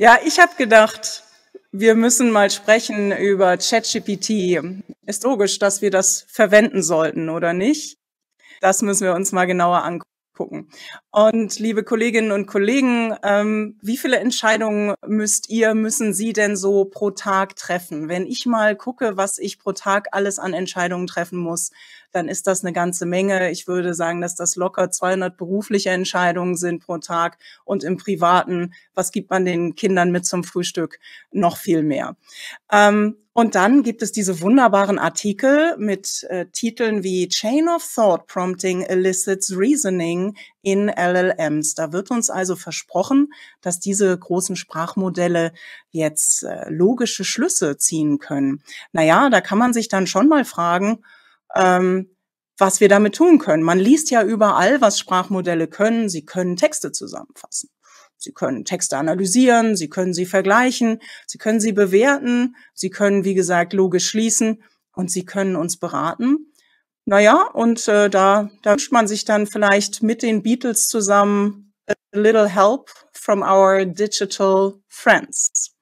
Ja, ich habe gedacht, wir müssen mal sprechen über ChatGPT. Ist logisch, dass wir das verwenden sollten, oder nicht? Das müssen wir uns mal genauer angucken. Und liebe Kolleginnen und Kollegen, ähm, wie viele Entscheidungen müsst ihr, müssen Sie denn so pro Tag treffen? Wenn ich mal gucke, was ich pro Tag alles an Entscheidungen treffen muss, dann ist das eine ganze Menge. Ich würde sagen, dass das locker 200 berufliche Entscheidungen sind pro Tag und im Privaten, was gibt man den Kindern mit zum Frühstück, noch viel mehr. Ähm, und dann gibt es diese wunderbaren Artikel mit äh, Titeln wie Chain of Thought Prompting Elicits Reasoning in LLMs. Da wird uns also versprochen, dass diese großen Sprachmodelle jetzt äh, logische Schlüsse ziehen können. Naja, da kann man sich dann schon mal fragen, ähm, was wir damit tun können. Man liest ja überall, was Sprachmodelle können. Sie können Texte zusammenfassen. Sie können Texte analysieren, sie können sie vergleichen, sie können sie bewerten, sie können, wie gesagt, logisch schließen und sie können uns beraten. Naja, und äh, da, da wünscht man sich dann vielleicht mit den Beatles zusammen a little help from our digital friends.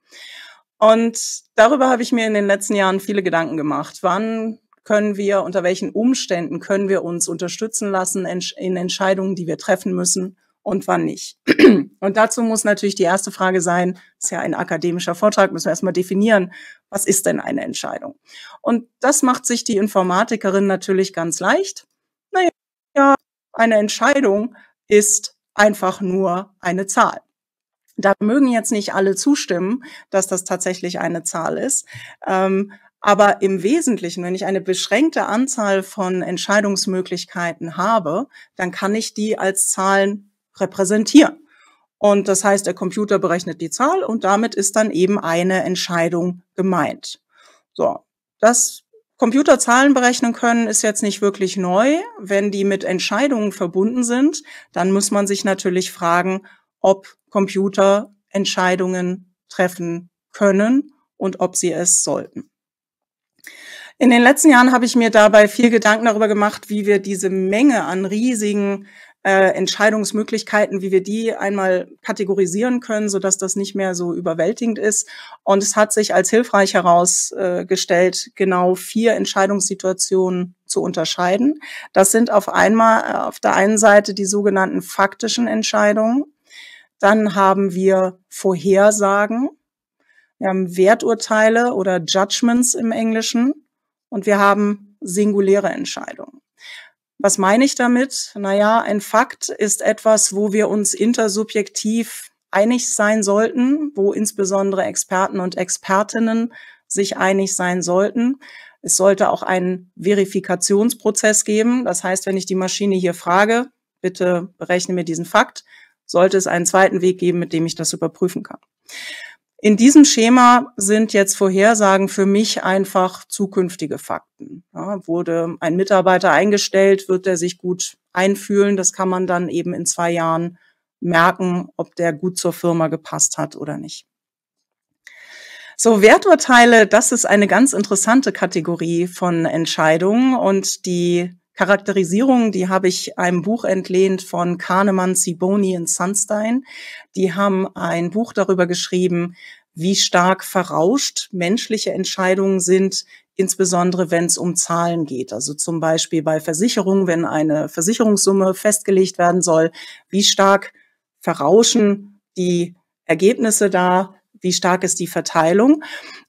Und darüber habe ich mir in den letzten Jahren viele Gedanken gemacht. Wann können wir, unter welchen Umständen können wir uns unterstützen lassen in Entscheidungen, die wir treffen müssen und wann nicht. Und dazu muss natürlich die erste Frage sein, ist ja ein akademischer Vortrag, müssen wir erstmal definieren, was ist denn eine Entscheidung? Und das macht sich die Informatikerin natürlich ganz leicht. Naja, eine Entscheidung ist einfach nur eine Zahl. Da mögen jetzt nicht alle zustimmen, dass das tatsächlich eine Zahl ist. Ähm, aber im Wesentlichen, wenn ich eine beschränkte Anzahl von Entscheidungsmöglichkeiten habe, dann kann ich die als Zahlen repräsentieren. Und das heißt, der Computer berechnet die Zahl und damit ist dann eben eine Entscheidung gemeint. So, das Computer Zahlen berechnen können ist jetzt nicht wirklich neu. Wenn die mit Entscheidungen verbunden sind, dann muss man sich natürlich fragen, ob Computer Entscheidungen treffen können und ob sie es sollten. In den letzten Jahren habe ich mir dabei viel Gedanken darüber gemacht, wie wir diese Menge an riesigen äh, Entscheidungsmöglichkeiten, wie wir die einmal kategorisieren können, sodass das nicht mehr so überwältigend ist. Und es hat sich als hilfreich herausgestellt, genau vier Entscheidungssituationen zu unterscheiden. Das sind auf einmal äh, auf der einen Seite die sogenannten faktischen Entscheidungen. Dann haben wir Vorhersagen. Wir haben Werturteile oder Judgments im Englischen und wir haben singuläre Entscheidungen. Was meine ich damit? Naja, ein Fakt ist etwas, wo wir uns intersubjektiv einig sein sollten, wo insbesondere Experten und Expertinnen sich einig sein sollten. Es sollte auch einen Verifikationsprozess geben. Das heißt, wenn ich die Maschine hier frage, bitte berechne mir diesen Fakt, sollte es einen zweiten Weg geben, mit dem ich das überprüfen kann. In diesem Schema sind jetzt Vorhersagen für mich einfach zukünftige Fakten. Ja, wurde ein Mitarbeiter eingestellt, wird er sich gut einfühlen. Das kann man dann eben in zwei Jahren merken, ob der gut zur Firma gepasst hat oder nicht. So, Werturteile, das ist eine ganz interessante Kategorie von Entscheidungen und die Charakterisierung, die habe ich einem Buch entlehnt von Kahnemann, Siboni und Sunstein. Die haben ein Buch darüber geschrieben, wie stark verrauscht menschliche Entscheidungen sind, insbesondere wenn es um Zahlen geht. Also zum Beispiel bei Versicherungen, wenn eine Versicherungssumme festgelegt werden soll, wie stark verrauschen die Ergebnisse da, wie stark ist die Verteilung.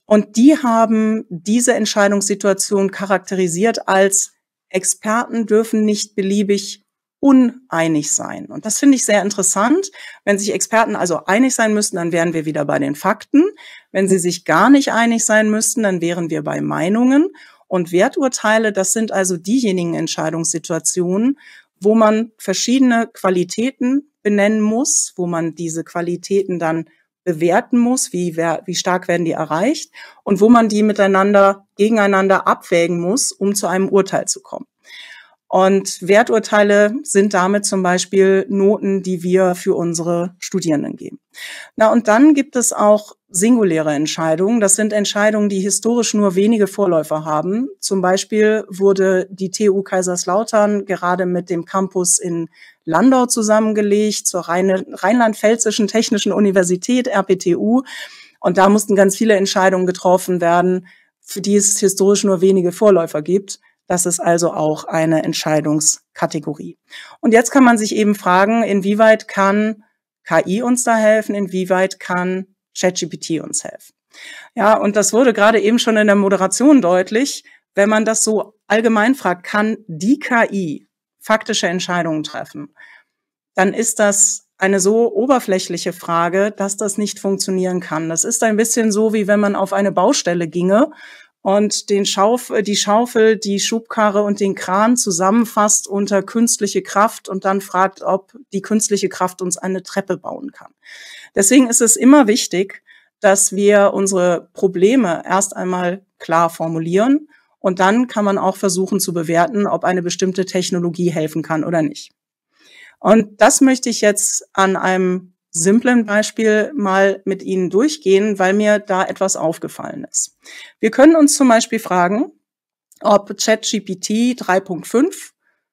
Und die haben diese Entscheidungssituation charakterisiert als Experten dürfen nicht beliebig uneinig sein. Und das finde ich sehr interessant. Wenn sich Experten also einig sein müssten, dann wären wir wieder bei den Fakten. Wenn sie sich gar nicht einig sein müssten, dann wären wir bei Meinungen. Und Werturteile, das sind also diejenigen Entscheidungssituationen, wo man verschiedene Qualitäten benennen muss, wo man diese Qualitäten dann bewerten muss, wie, wer, wie stark werden die erreicht und wo man die miteinander, gegeneinander abwägen muss, um zu einem Urteil zu kommen. Und Werturteile sind damit zum Beispiel Noten, die wir für unsere Studierenden geben. Na, und dann gibt es auch singuläre Entscheidungen. Das sind Entscheidungen, die historisch nur wenige Vorläufer haben. Zum Beispiel wurde die TU Kaiserslautern gerade mit dem Campus in Landau zusammengelegt, zur Rheinland-Pfälzischen Technischen Universität, RPTU. Und da mussten ganz viele Entscheidungen getroffen werden, für die es historisch nur wenige Vorläufer gibt. Das ist also auch eine Entscheidungskategorie. Und jetzt kann man sich eben fragen, inwieweit kann KI uns da helfen, inwieweit kann ChatGPT uns helfen. Ja, und das wurde gerade eben schon in der Moderation deutlich, wenn man das so allgemein fragt, kann die KI faktische Entscheidungen treffen, dann ist das eine so oberflächliche Frage, dass das nicht funktionieren kann. Das ist ein bisschen so, wie wenn man auf eine Baustelle ginge und den Schauf, äh, die Schaufel, die Schubkarre und den Kran zusammenfasst unter künstliche Kraft und dann fragt, ob die künstliche Kraft uns eine Treppe bauen kann. Deswegen ist es immer wichtig, dass wir unsere Probleme erst einmal klar formulieren und dann kann man auch versuchen zu bewerten, ob eine bestimmte Technologie helfen kann oder nicht. Und das möchte ich jetzt an einem simplen Beispiel mal mit Ihnen durchgehen, weil mir da etwas aufgefallen ist. Wir können uns zum Beispiel fragen, ob ChatGPT 3.5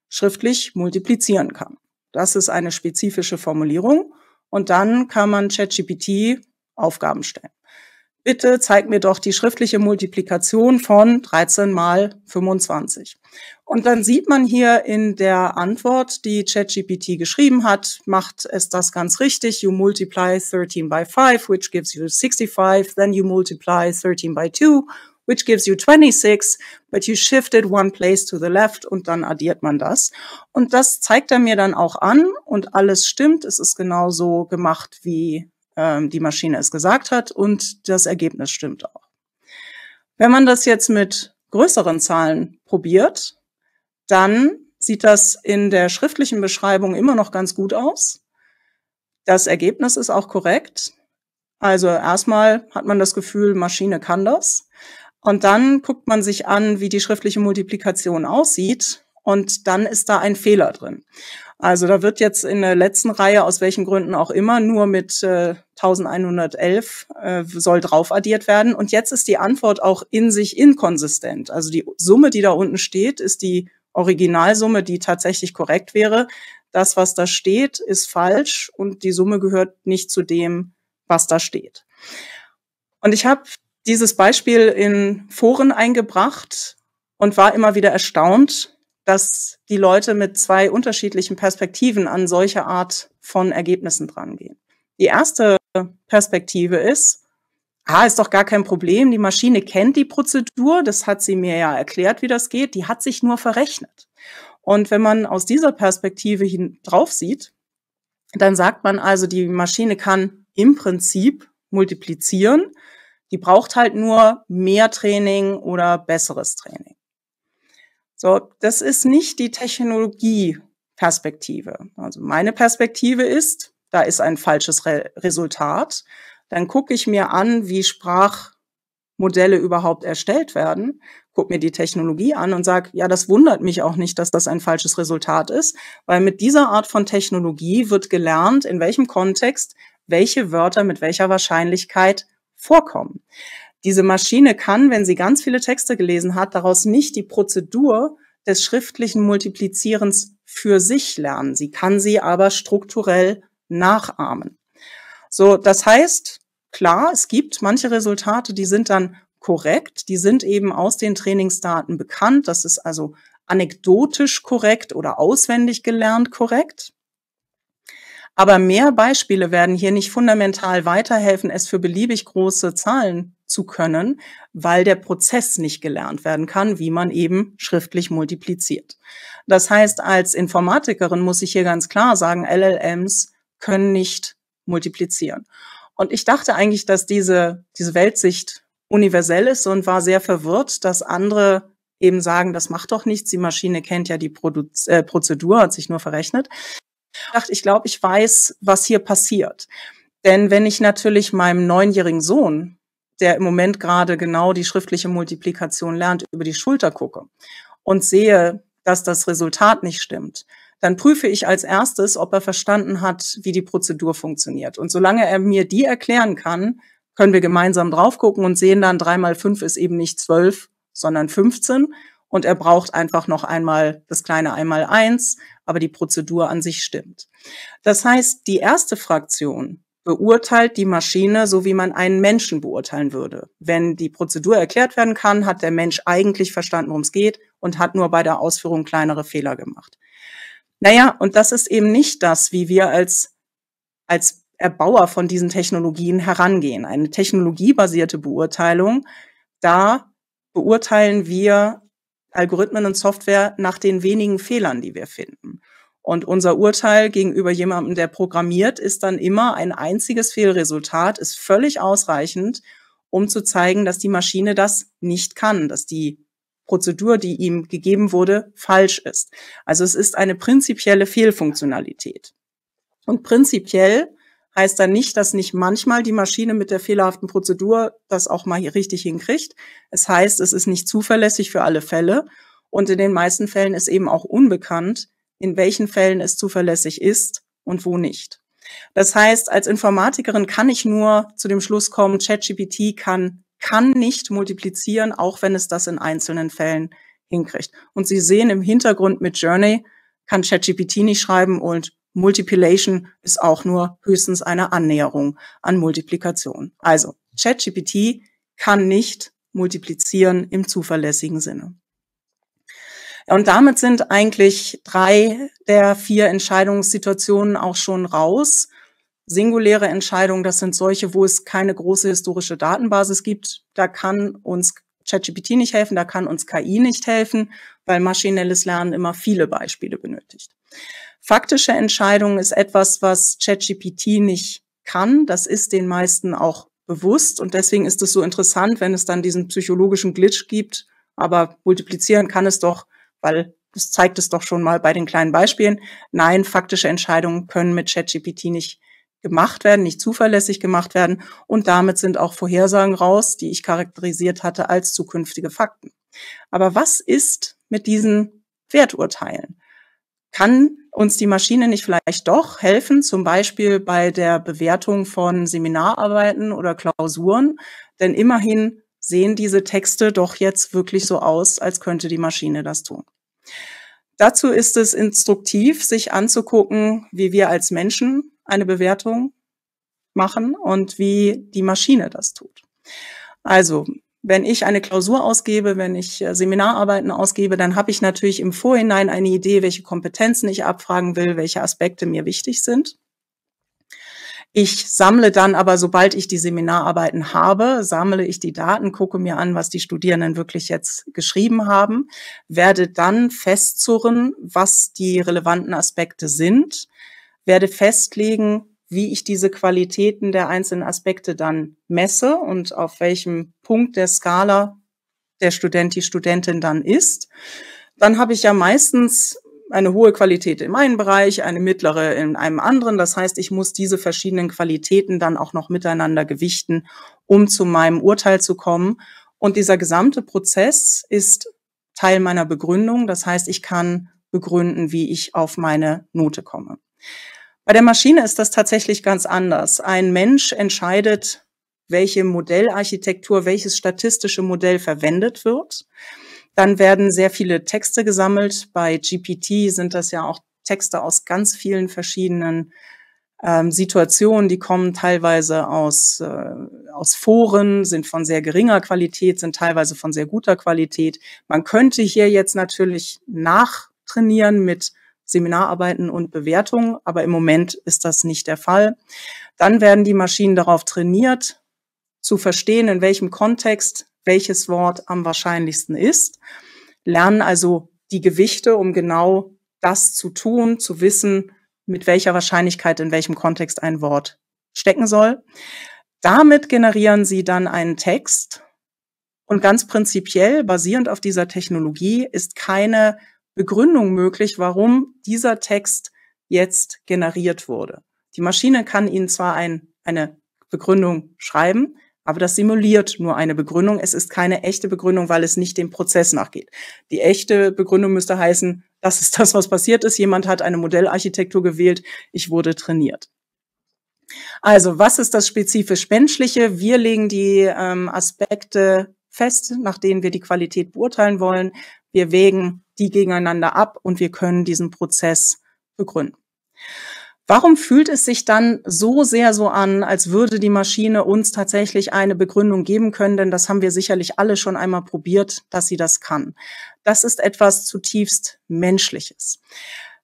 schriftlich multiplizieren kann. Das ist eine spezifische Formulierung. Und dann kann man ChatGPT Aufgaben stellen bitte zeig mir doch die schriftliche Multiplikation von 13 mal 25. Und dann sieht man hier in der Antwort, die ChatGPT geschrieben hat, macht es das ganz richtig. You multiply 13 by 5, which gives you 65. Then you multiply 13 by 2, which gives you 26. But you shifted one place to the left und dann addiert man das. Und das zeigt er mir dann auch an und alles stimmt. Es ist genauso gemacht, wie ähm, die Maschine es gesagt hat und das Ergebnis stimmt auch. Wenn man das jetzt mit größeren Zahlen probiert, dann sieht das in der schriftlichen Beschreibung immer noch ganz gut aus. Das Ergebnis ist auch korrekt. Also erstmal hat man das Gefühl, Maschine kann das. Und dann guckt man sich an, wie die schriftliche Multiplikation aussieht. Und dann ist da ein Fehler drin. Also da wird jetzt in der letzten Reihe, aus welchen Gründen auch immer, nur mit äh, 1111 äh, soll drauf addiert werden. Und jetzt ist die Antwort auch in sich inkonsistent. Also die Summe, die da unten steht, ist die Originalsumme, die tatsächlich korrekt wäre. Das, was da steht, ist falsch und die Summe gehört nicht zu dem, was da steht. Und ich habe dieses Beispiel in Foren eingebracht und war immer wieder erstaunt, dass die Leute mit zwei unterschiedlichen Perspektiven an solche Art von Ergebnissen drangehen. Die erste Perspektive ist, ah, ist doch gar kein Problem, die Maschine kennt die Prozedur, das hat sie mir ja erklärt, wie das geht, die hat sich nur verrechnet. Und wenn man aus dieser Perspektive hin drauf sieht, dann sagt man also, die Maschine kann im Prinzip multiplizieren, die braucht halt nur mehr Training oder besseres Training. So, das ist nicht die Technologieperspektive. Also meine Perspektive ist, da ist ein falsches Re Resultat. Dann gucke ich mir an, wie Sprachmodelle überhaupt erstellt werden, gucke mir die Technologie an und sage, ja, das wundert mich auch nicht, dass das ein falsches Resultat ist, weil mit dieser Art von Technologie wird gelernt, in welchem Kontext welche Wörter mit welcher Wahrscheinlichkeit vorkommen. Diese Maschine kann, wenn sie ganz viele Texte gelesen hat, daraus nicht die Prozedur des schriftlichen Multiplizierens für sich lernen. Sie kann sie aber strukturell nachahmen. So, das heißt, klar, es gibt manche Resultate, die sind dann korrekt, die sind eben aus den Trainingsdaten bekannt. Das ist also anekdotisch korrekt oder auswendig gelernt korrekt. Aber mehr Beispiele werden hier nicht fundamental weiterhelfen, es für beliebig große Zahlen zu können, weil der Prozess nicht gelernt werden kann, wie man eben schriftlich multipliziert. Das heißt, als Informatikerin muss ich hier ganz klar sagen, LLMs können nicht multiplizieren. Und ich dachte eigentlich, dass diese, diese Weltsicht universell ist und war sehr verwirrt, dass andere eben sagen, das macht doch nichts, die Maschine kennt ja die Produ äh, Prozedur, hat sich nur verrechnet gedacht, ich glaube, ich weiß, was hier passiert. Denn wenn ich natürlich meinem neunjährigen Sohn, der im Moment gerade genau die schriftliche Multiplikation lernt, über die Schulter gucke und sehe, dass das Resultat nicht stimmt, dann prüfe ich als erstes, ob er verstanden hat, wie die Prozedur funktioniert. Und solange er mir die erklären kann, können wir gemeinsam drauf gucken und sehen dann, drei mal fünf ist eben nicht zwölf, sondern 15. Und er braucht einfach noch einmal das kleine einmal eins aber die Prozedur an sich stimmt. Das heißt, die erste Fraktion beurteilt die Maschine so, wie man einen Menschen beurteilen würde. Wenn die Prozedur erklärt werden kann, hat der Mensch eigentlich verstanden, worum es geht und hat nur bei der Ausführung kleinere Fehler gemacht. Naja, und das ist eben nicht das, wie wir als, als Erbauer von diesen Technologien herangehen. Eine technologiebasierte Beurteilung, da beurteilen wir Algorithmen und Software nach den wenigen Fehlern, die wir finden. Und unser Urteil gegenüber jemandem, der programmiert, ist dann immer ein einziges Fehlresultat, ist völlig ausreichend, um zu zeigen, dass die Maschine das nicht kann, dass die Prozedur, die ihm gegeben wurde, falsch ist. Also es ist eine prinzipielle Fehlfunktionalität. Und prinzipiell heißt dann nicht, dass nicht manchmal die Maschine mit der fehlerhaften Prozedur das auch mal hier richtig hinkriegt. Es heißt, es ist nicht zuverlässig für alle Fälle. Und in den meisten Fällen ist eben auch unbekannt, in welchen Fällen es zuverlässig ist und wo nicht. Das heißt, als Informatikerin kann ich nur zu dem Schluss kommen, ChatGPT kann, kann nicht multiplizieren, auch wenn es das in einzelnen Fällen hinkriegt. Und Sie sehen im Hintergrund mit Journey, kann ChatGPT nicht schreiben und Multiplication ist auch nur höchstens eine Annäherung an Multiplikation. Also ChatGPT kann nicht multiplizieren im zuverlässigen Sinne. Und damit sind eigentlich drei der vier Entscheidungssituationen auch schon raus. Singuläre Entscheidungen, das sind solche, wo es keine große historische Datenbasis gibt. Da kann uns ChatGPT nicht helfen, da kann uns KI nicht helfen, weil maschinelles Lernen immer viele Beispiele benötigt. Faktische Entscheidung ist etwas, was ChatGPT nicht kann. Das ist den meisten auch bewusst und deswegen ist es so interessant, wenn es dann diesen psychologischen Glitch gibt. Aber multiplizieren kann es doch, weil das zeigt es doch schon mal bei den kleinen Beispielen. Nein, faktische Entscheidungen können mit ChatGPT nicht gemacht werden, nicht zuverlässig gemacht werden. Und damit sind auch Vorhersagen raus, die ich charakterisiert hatte als zukünftige Fakten. Aber was ist mit diesen Werturteilen? kann uns die Maschine nicht vielleicht doch helfen, zum Beispiel bei der Bewertung von Seminararbeiten oder Klausuren? Denn immerhin sehen diese Texte doch jetzt wirklich so aus, als könnte die Maschine das tun. Dazu ist es instruktiv, sich anzugucken, wie wir als Menschen eine Bewertung machen und wie die Maschine das tut. Also wenn ich eine Klausur ausgebe, wenn ich äh, Seminararbeiten ausgebe, dann habe ich natürlich im Vorhinein eine Idee, welche Kompetenzen ich abfragen will, welche Aspekte mir wichtig sind. Ich sammle dann aber, sobald ich die Seminararbeiten habe, sammle ich die Daten, gucke mir an, was die Studierenden wirklich jetzt geschrieben haben, werde dann festzurren, was die relevanten Aspekte sind, werde festlegen, wie ich diese Qualitäten der einzelnen Aspekte dann messe und auf welchem Punkt der Skala der Student, die Studentin dann ist. Dann habe ich ja meistens eine hohe Qualität in meinem Bereich, eine mittlere in einem anderen. Das heißt, ich muss diese verschiedenen Qualitäten dann auch noch miteinander gewichten, um zu meinem Urteil zu kommen. Und dieser gesamte Prozess ist Teil meiner Begründung. Das heißt, ich kann begründen, wie ich auf meine Note komme. Bei der Maschine ist das tatsächlich ganz anders. Ein Mensch entscheidet, welche Modellarchitektur, welches statistische Modell verwendet wird. Dann werden sehr viele Texte gesammelt. Bei GPT sind das ja auch Texte aus ganz vielen verschiedenen ähm, Situationen. Die kommen teilweise aus, äh, aus Foren, sind von sehr geringer Qualität, sind teilweise von sehr guter Qualität. Man könnte hier jetzt natürlich nachtrainieren mit Seminararbeiten und Bewertungen, aber im Moment ist das nicht der Fall. Dann werden die Maschinen darauf trainiert, zu verstehen, in welchem Kontext welches Wort am wahrscheinlichsten ist, lernen also die Gewichte, um genau das zu tun, zu wissen, mit welcher Wahrscheinlichkeit in welchem Kontext ein Wort stecken soll. Damit generieren sie dann einen Text und ganz prinzipiell, basierend auf dieser Technologie, ist keine Begründung möglich, warum dieser Text jetzt generiert wurde. Die Maschine kann Ihnen zwar ein, eine Begründung schreiben, aber das simuliert nur eine Begründung. Es ist keine echte Begründung, weil es nicht dem Prozess nachgeht. Die echte Begründung müsste heißen, das ist das, was passiert ist. Jemand hat eine Modellarchitektur gewählt. Ich wurde trainiert. Also, was ist das spezifisch Menschliche? Wir legen die ähm, Aspekte fest, nach denen wir die Qualität beurteilen wollen. Wir wägen die gegeneinander ab und wir können diesen Prozess begründen. Warum fühlt es sich dann so sehr so an, als würde die Maschine uns tatsächlich eine Begründung geben können? Denn das haben wir sicherlich alle schon einmal probiert, dass sie das kann. Das ist etwas zutiefst Menschliches.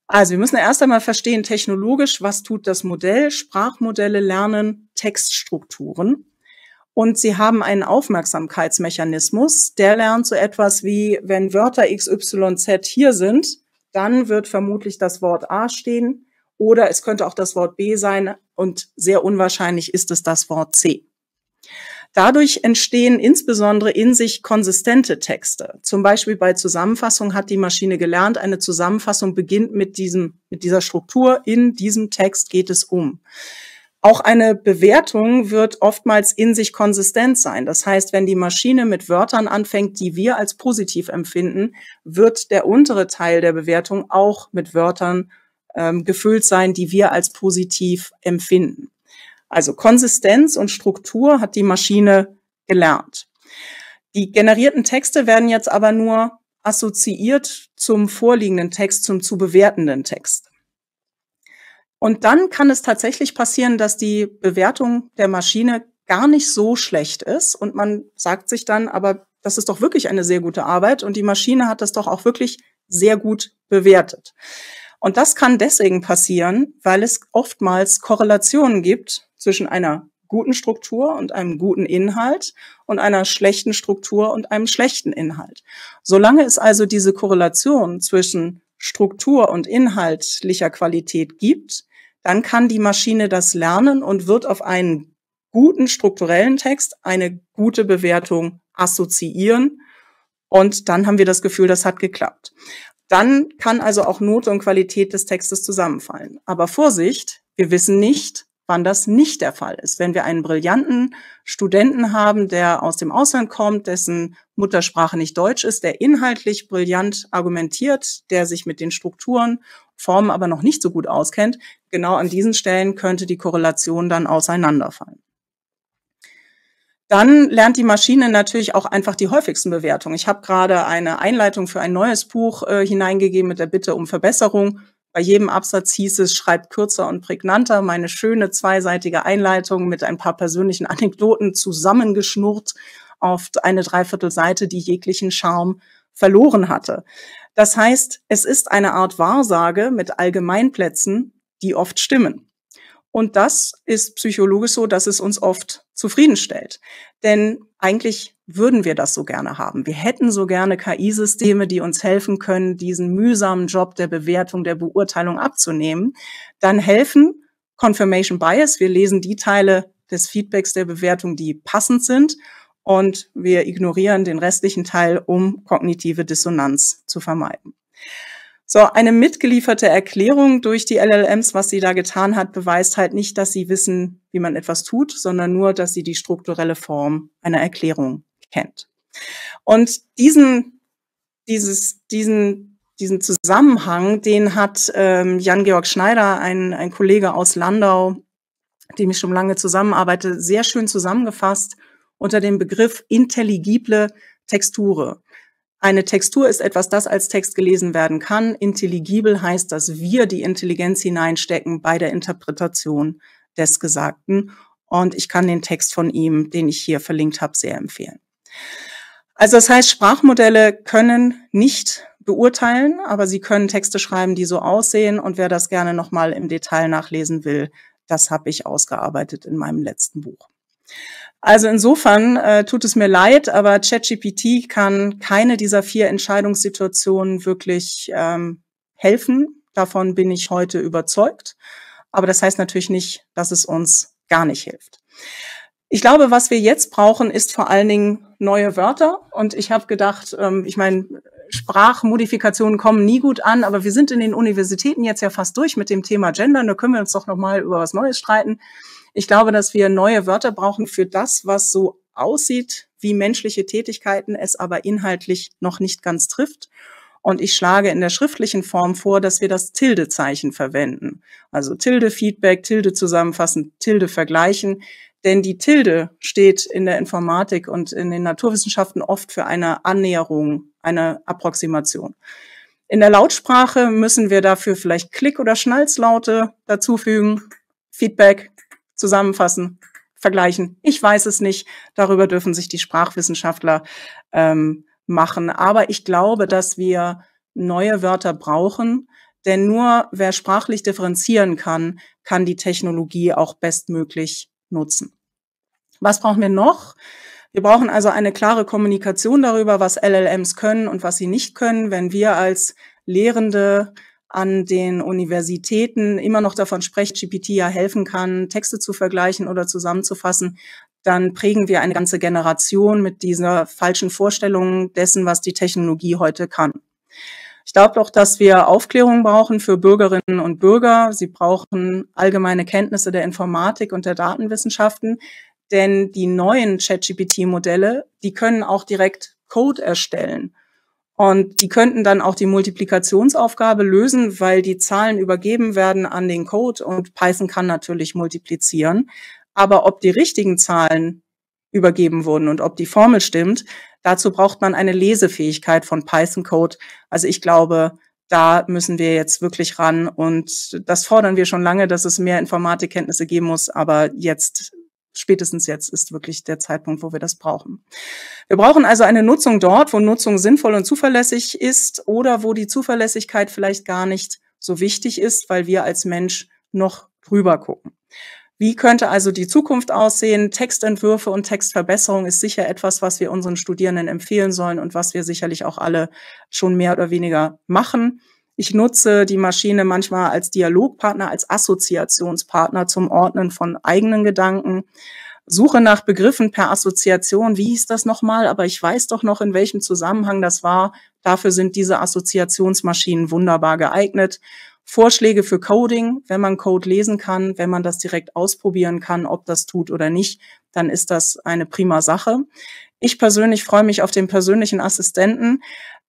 Also wir müssen erst einmal verstehen, technologisch, was tut das Modell? Sprachmodelle lernen Textstrukturen und sie haben einen Aufmerksamkeitsmechanismus, der lernt so etwas wie, wenn Wörter XYZ hier sind, dann wird vermutlich das Wort A stehen oder es könnte auch das Wort B sein und sehr unwahrscheinlich ist es das Wort C. Dadurch entstehen insbesondere in sich konsistente Texte. Zum Beispiel bei Zusammenfassung hat die Maschine gelernt, eine Zusammenfassung beginnt mit diesem, mit dieser Struktur. In diesem Text geht es um. Auch eine Bewertung wird oftmals in sich konsistent sein. Das heißt, wenn die Maschine mit Wörtern anfängt, die wir als positiv empfinden, wird der untere Teil der Bewertung auch mit Wörtern ähm, gefüllt sein, die wir als positiv empfinden. Also Konsistenz und Struktur hat die Maschine gelernt. Die generierten Texte werden jetzt aber nur assoziiert zum vorliegenden Text, zum zu bewertenden Text. Und dann kann es tatsächlich passieren, dass die Bewertung der Maschine gar nicht so schlecht ist und man sagt sich dann, aber das ist doch wirklich eine sehr gute Arbeit und die Maschine hat das doch auch wirklich sehr gut bewertet. Und das kann deswegen passieren, weil es oftmals Korrelationen gibt zwischen einer guten Struktur und einem guten Inhalt und einer schlechten Struktur und einem schlechten Inhalt. Solange es also diese Korrelation zwischen Struktur und inhaltlicher Qualität gibt, dann kann die Maschine das lernen und wird auf einen guten strukturellen Text eine gute Bewertung assoziieren. Und dann haben wir das Gefühl, das hat geklappt. Dann kann also auch Note und Qualität des Textes zusammenfallen. Aber Vorsicht, wir wissen nicht, wann das nicht der Fall ist. Wenn wir einen brillanten Studenten haben, der aus dem Ausland kommt, dessen Muttersprache nicht Deutsch ist, der inhaltlich brillant argumentiert, der sich mit den Strukturen, Formen aber noch nicht so gut auskennt, genau an diesen Stellen könnte die Korrelation dann auseinanderfallen. Dann lernt die Maschine natürlich auch einfach die häufigsten Bewertungen. Ich habe gerade eine Einleitung für ein neues Buch äh, hineingegeben mit der Bitte um Verbesserung. Bei jedem Absatz hieß es, schreibt kürzer und prägnanter. Meine schöne zweiseitige Einleitung mit ein paar persönlichen Anekdoten zusammengeschnurrt auf eine Dreiviertelseite, die jeglichen Charme verloren hatte. Das heißt, es ist eine Art Wahrsage mit Allgemeinplätzen, die oft stimmen. Und das ist psychologisch so, dass es uns oft zufriedenstellt. Denn eigentlich würden wir das so gerne haben. Wir hätten so gerne KI-Systeme, die uns helfen können, diesen mühsamen Job der Bewertung, der Beurteilung abzunehmen. Dann helfen Confirmation Bias. Wir lesen die Teile des Feedbacks der Bewertung, die passend sind. Und wir ignorieren den restlichen Teil, um kognitive Dissonanz zu vermeiden. So, eine mitgelieferte Erklärung durch die LLMs, was sie da getan hat, beweist halt nicht, dass sie wissen, wie man etwas tut, sondern nur, dass sie die strukturelle Form einer Erklärung kennt. Und diesen, dieses, diesen, diesen Zusammenhang, den hat ähm, Jan-Georg Schneider, ein, ein Kollege aus Landau, dem ich schon lange zusammenarbeite, sehr schön zusammengefasst unter dem Begriff intelligible Texture. Eine Textur ist etwas, das als Text gelesen werden kann. Intelligibel heißt, dass wir die Intelligenz hineinstecken bei der Interpretation des Gesagten. Und ich kann den Text von ihm, den ich hier verlinkt habe, sehr empfehlen. Also das heißt, Sprachmodelle können nicht beurteilen, aber sie können Texte schreiben, die so aussehen. Und wer das gerne nochmal im Detail nachlesen will, das habe ich ausgearbeitet in meinem letzten Buch. Also insofern äh, tut es mir leid, aber ChatGPT kann keine dieser vier Entscheidungssituationen wirklich ähm, helfen. Davon bin ich heute überzeugt. Aber das heißt natürlich nicht, dass es uns gar nicht hilft. Ich glaube, was wir jetzt brauchen, ist vor allen Dingen neue Wörter. Und ich habe gedacht, ähm, ich meine, Sprachmodifikationen kommen nie gut an, aber wir sind in den Universitäten jetzt ja fast durch mit dem Thema Gender. Da können wir uns doch nochmal über was Neues streiten. Ich glaube, dass wir neue Wörter brauchen für das, was so aussieht wie menschliche Tätigkeiten, es aber inhaltlich noch nicht ganz trifft. Und ich schlage in der schriftlichen Form vor, dass wir das Tilde-Zeichen verwenden. Also Tilde-Feedback, Tilde zusammenfassen, Tilde vergleichen. Denn die Tilde steht in der Informatik und in den Naturwissenschaften oft für eine Annäherung, eine Approximation. In der Lautsprache müssen wir dafür vielleicht Klick- oder Schnalzlaute dazufügen, Feedback, zusammenfassen, vergleichen. Ich weiß es nicht. Darüber dürfen sich die Sprachwissenschaftler ähm, machen. Aber ich glaube, dass wir neue Wörter brauchen, denn nur wer sprachlich differenzieren kann, kann die Technologie auch bestmöglich nutzen. Was brauchen wir noch? Wir brauchen also eine klare Kommunikation darüber, was LLMs können und was sie nicht können. Wenn wir als Lehrende an den Universitäten immer noch davon sprechen, GPT ja helfen kann, Texte zu vergleichen oder zusammenzufassen, dann prägen wir eine ganze Generation mit dieser falschen Vorstellung dessen, was die Technologie heute kann. Ich glaube auch, dass wir Aufklärung brauchen für Bürgerinnen und Bürger. Sie brauchen allgemeine Kenntnisse der Informatik und der Datenwissenschaften, denn die neuen ChatGPT-Modelle, die können auch direkt Code erstellen. Und die könnten dann auch die Multiplikationsaufgabe lösen, weil die Zahlen übergeben werden an den Code und Python kann natürlich multiplizieren. Aber ob die richtigen Zahlen übergeben wurden und ob die Formel stimmt, dazu braucht man eine Lesefähigkeit von Python Code. Also ich glaube, da müssen wir jetzt wirklich ran und das fordern wir schon lange, dass es mehr Informatikkenntnisse geben muss, aber jetzt spätestens jetzt ist wirklich der Zeitpunkt, wo wir das brauchen. Wir brauchen also eine Nutzung dort, wo Nutzung sinnvoll und zuverlässig ist oder wo die Zuverlässigkeit vielleicht gar nicht so wichtig ist, weil wir als Mensch noch drüber gucken. Wie könnte also die Zukunft aussehen? Textentwürfe und Textverbesserung ist sicher etwas, was wir unseren Studierenden empfehlen sollen und was wir sicherlich auch alle schon mehr oder weniger machen. Ich nutze die Maschine manchmal als Dialogpartner, als Assoziationspartner zum Ordnen von eigenen Gedanken. Suche nach Begriffen per Assoziation. Wie hieß das nochmal? Aber ich weiß doch noch, in welchem Zusammenhang das war. Dafür sind diese Assoziationsmaschinen wunderbar geeignet. Vorschläge für Coding, wenn man Code lesen kann, wenn man das direkt ausprobieren kann, ob das tut oder nicht, dann ist das eine prima Sache. Ich persönlich freue mich auf den persönlichen Assistenten,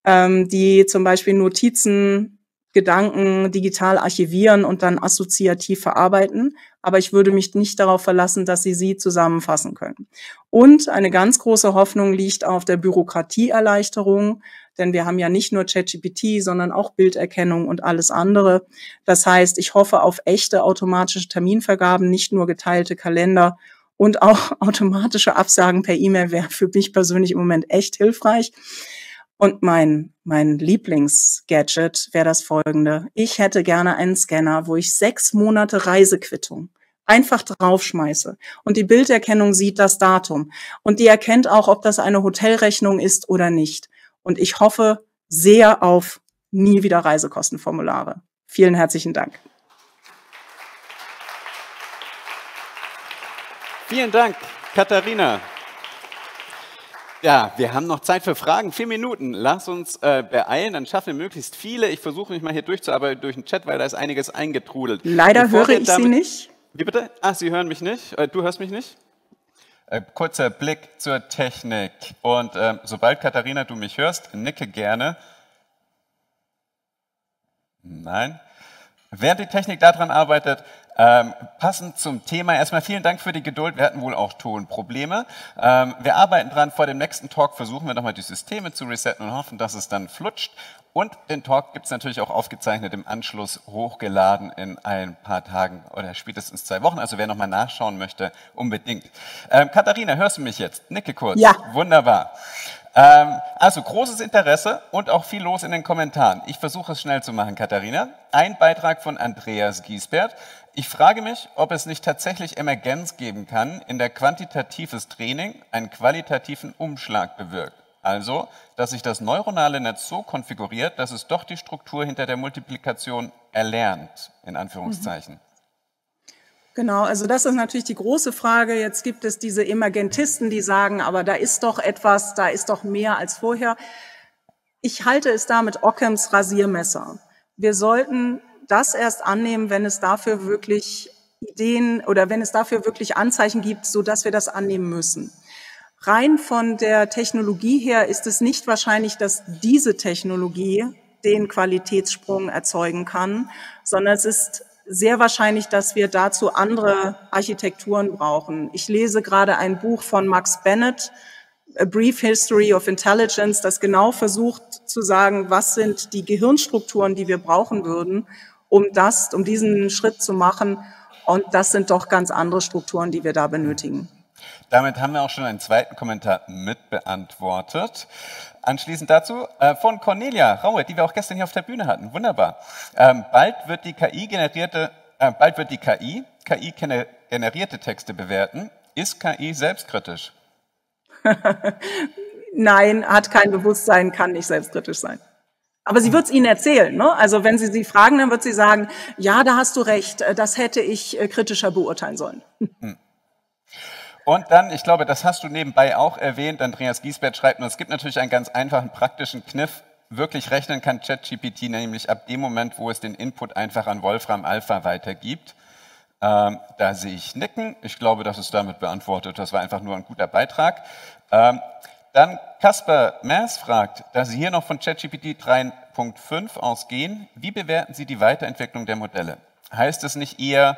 ähm, die zum Beispiel Notizen Gedanken digital archivieren und dann assoziativ verarbeiten. Aber ich würde mich nicht darauf verlassen, dass sie sie zusammenfassen können. Und eine ganz große Hoffnung liegt auf der Bürokratieerleichterung. Denn wir haben ja nicht nur ChatGPT, sondern auch Bilderkennung und alles andere. Das heißt, ich hoffe auf echte automatische Terminvergaben, nicht nur geteilte Kalender und auch automatische Absagen per E-Mail wäre für mich persönlich im Moment echt hilfreich. Und mein, mein Lieblingsgadget wäre das folgende. Ich hätte gerne einen Scanner, wo ich sechs Monate Reisequittung einfach draufschmeiße. Und die Bilderkennung sieht das Datum. Und die erkennt auch, ob das eine Hotelrechnung ist oder nicht. Und ich hoffe sehr auf nie wieder Reisekostenformulare. Vielen herzlichen Dank. Vielen Dank, Katharina. Ja, wir haben noch Zeit für Fragen. Vier Minuten. Lass uns äh, beeilen, dann schaffen wir möglichst viele. Ich versuche mich mal hier durchzuarbeiten durch den Chat, weil da ist einiges eingetrudelt. Leider Bevor höre ich damit, Sie nicht. Wie bitte? Ach, Sie hören mich nicht? Äh, du hörst mich nicht? Äh, kurzer Blick zur Technik. Und ähm, sobald Katharina, du mich hörst, nicke gerne. Nein. Während die Technik daran arbeitet, ähm, passend zum Thema erstmal vielen Dank für die Geduld. Wir hatten wohl auch Tonprobleme. Ähm, wir arbeiten dran. Vor dem nächsten Talk versuchen wir nochmal die Systeme zu resetten und hoffen, dass es dann flutscht. Und den Talk gibt's natürlich auch aufgezeichnet im Anschluss hochgeladen in ein paar Tagen oder spätestens zwei Wochen. Also wer nochmal nachschauen möchte, unbedingt. Ähm, Katharina, hörst du mich jetzt? Nicke kurz. Ja. Wunderbar. Ähm, also großes Interesse und auch viel los in den Kommentaren. Ich versuche es schnell zu machen, Katharina. Ein Beitrag von Andreas Giesbert. Ich frage mich, ob es nicht tatsächlich Emergenz geben kann, in der quantitatives Training einen qualitativen Umschlag bewirkt. Also, dass sich das neuronale Netz so konfiguriert, dass es doch die Struktur hinter der Multiplikation erlernt, in Anführungszeichen. Mhm. Genau, also das ist natürlich die große Frage. Jetzt gibt es diese Emergentisten, die sagen, aber da ist doch etwas, da ist doch mehr als vorher. Ich halte es da mit Ockhams Rasiermesser. Wir sollten das erst annehmen, wenn es dafür wirklich Ideen oder wenn es dafür wirklich Anzeichen gibt, so dass wir das annehmen müssen. Rein von der Technologie her ist es nicht wahrscheinlich, dass diese Technologie den Qualitätssprung erzeugen kann, sondern es ist sehr wahrscheinlich, dass wir dazu andere Architekturen brauchen. Ich lese gerade ein Buch von Max Bennett, A Brief History of Intelligence, das genau versucht zu sagen, was sind die Gehirnstrukturen, die wir brauchen würden, um das, um diesen Schritt zu machen. Und das sind doch ganz andere Strukturen, die wir da benötigen. Damit haben wir auch schon einen zweiten Kommentar mitbeantwortet. Anschließend dazu äh, von Cornelia Raue, die wir auch gestern hier auf der Bühne hatten. Wunderbar. Ähm, bald wird die KI generierte, äh, bald wird die KI KI generierte Texte bewerten. Ist KI selbstkritisch? Nein, hat kein Bewusstsein, kann nicht selbstkritisch sein. Aber sie wird es Ihnen erzählen. Ne? Also wenn Sie sie fragen, dann wird sie sagen, ja, da hast du recht, äh, das hätte ich äh, kritischer beurteilen sollen. Hm. Und dann, ich glaube, das hast du nebenbei auch erwähnt, Andreas Giesbert schreibt nur, es gibt natürlich einen ganz einfachen praktischen Kniff. Wirklich rechnen kann ChatGPT nämlich ab dem Moment, wo es den Input einfach an Wolfram Alpha weitergibt. Ähm, da sehe ich Nicken. Ich glaube, das ist damit beantwortet. Das war einfach nur ein guter Beitrag. Ähm, dann Kasper Maas fragt, da Sie hier noch von ChatGPT 3.5 ausgehen, wie bewerten Sie die Weiterentwicklung der Modelle? Heißt es nicht eher,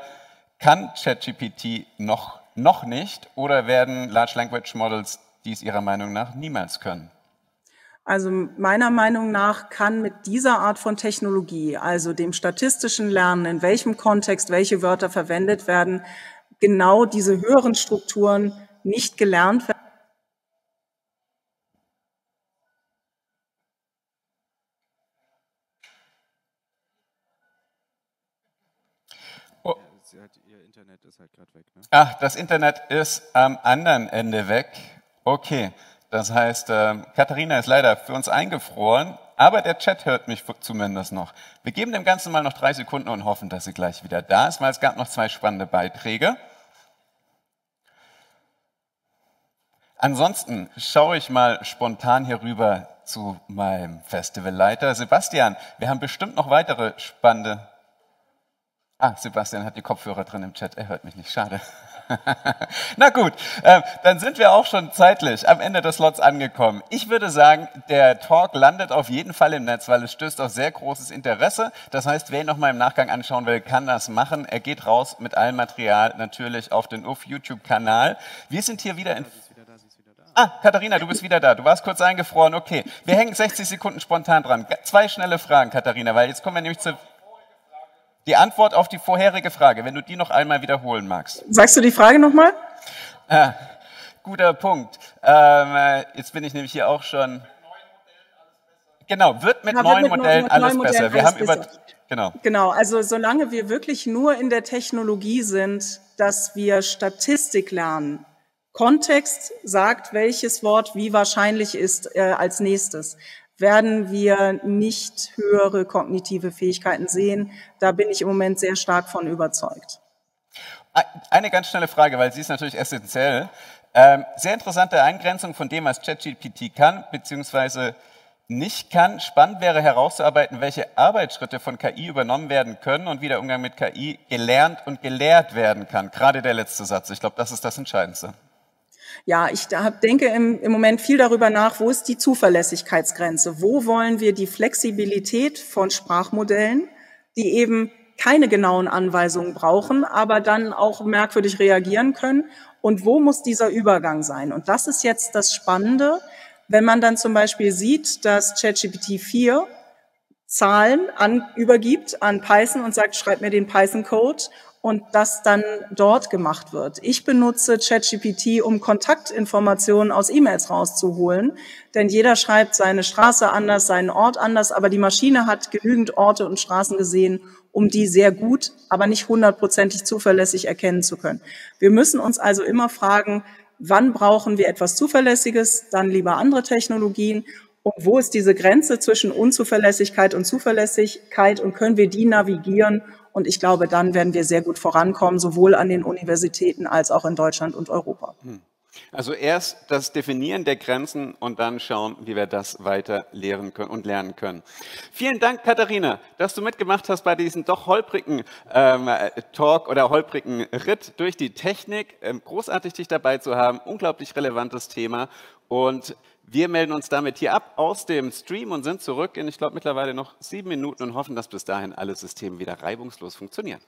kann ChatGPT noch, noch nicht oder werden Large Language Models dies Ihrer Meinung nach niemals können? Also meiner Meinung nach kann mit dieser Art von Technologie, also dem statistischen Lernen, in welchem Kontext welche Wörter verwendet werden, genau diese höheren Strukturen nicht gelernt werden Internet ist halt gerade weg. Ne? Ach, das Internet ist am anderen Ende weg. Okay, das heißt, äh, Katharina ist leider für uns eingefroren, aber der Chat hört mich zumindest noch. Wir geben dem Ganzen mal noch drei Sekunden und hoffen, dass sie gleich wieder da ist, weil es gab noch zwei spannende Beiträge. Ansonsten schaue ich mal spontan hier rüber zu meinem Festivalleiter Sebastian. Wir haben bestimmt noch weitere spannende Ah, Sebastian hat die Kopfhörer drin im Chat. Er hört mich nicht. Schade. Na gut, äh, dann sind wir auch schon zeitlich am Ende des Slots angekommen. Ich würde sagen, der Talk landet auf jeden Fall im Netz, weil es stößt auf sehr großes Interesse. Das heißt, wer ihn nochmal im Nachgang anschauen will, kann das machen. Er geht raus mit allem Material natürlich auf den UF YouTube-Kanal. Wir sind hier wieder in Ah, Katharina, du bist wieder da. Du warst kurz eingefroren. Okay, wir hängen 60 Sekunden spontan dran. Zwei schnelle Fragen, Katharina, weil jetzt kommen wir nämlich zur die Antwort auf die vorherige Frage, wenn du die noch einmal wiederholen magst. Sagst du die Frage nochmal? Ah, guter Punkt. Ähm, äh, jetzt bin ich nämlich hier auch schon. Genau, wird mit ja, neuen wird mit Modellen mit alles Modellen besser. wir alles haben über genau. Genau, also solange wir wirklich nur in der Technologie sind, dass wir Statistik lernen. Kontext sagt, welches Wort wie wahrscheinlich ist äh, als nächstes werden wir nicht höhere kognitive Fähigkeiten sehen. Da bin ich im Moment sehr stark von überzeugt. Eine ganz schnelle Frage, weil sie ist natürlich essentiell. Ähm, sehr interessante Eingrenzung von dem, was ChatGPT kann, beziehungsweise nicht kann. Spannend wäre herauszuarbeiten, welche Arbeitsschritte von KI übernommen werden können und wie der Umgang mit KI gelernt und gelehrt werden kann. Gerade der letzte Satz. Ich glaube, das ist das Entscheidendste. Ja, ich denke im, Moment viel darüber nach, wo ist die Zuverlässigkeitsgrenze? Wo wollen wir die Flexibilität von Sprachmodellen, die eben keine genauen Anweisungen brauchen, aber dann auch merkwürdig reagieren können? Und wo muss dieser Übergang sein? Und das ist jetzt das Spannende, wenn man dann zum Beispiel sieht, dass ChatGPT 4 Zahlen an, übergibt an Python und sagt, schreib mir den Python-Code und das dann dort gemacht wird. Ich benutze ChatGPT, um Kontaktinformationen aus E-Mails rauszuholen, denn jeder schreibt seine Straße anders, seinen Ort anders, aber die Maschine hat genügend Orte und Straßen gesehen, um die sehr gut, aber nicht hundertprozentig zuverlässig erkennen zu können. Wir müssen uns also immer fragen, wann brauchen wir etwas Zuverlässiges, dann lieber andere Technologien und wo ist diese Grenze zwischen Unzuverlässigkeit und Zuverlässigkeit und können wir die navigieren? Und ich glaube, dann werden wir sehr gut vorankommen, sowohl an den Universitäten als auch in Deutschland und Europa. Hm. Also erst das Definieren der Grenzen und dann schauen, wie wir das weiter lehren können und lernen können. Vielen Dank, Katharina, dass du mitgemacht hast bei diesem doch holprigen ähm, Talk oder holprigen Ritt durch die Technik. Ähm, großartig, dich dabei zu haben. Unglaublich relevantes Thema. Und wir melden uns damit hier ab aus dem Stream und sind zurück in, ich glaube, mittlerweile noch sieben Minuten und hoffen, dass bis dahin alle Systeme wieder reibungslos funktionieren.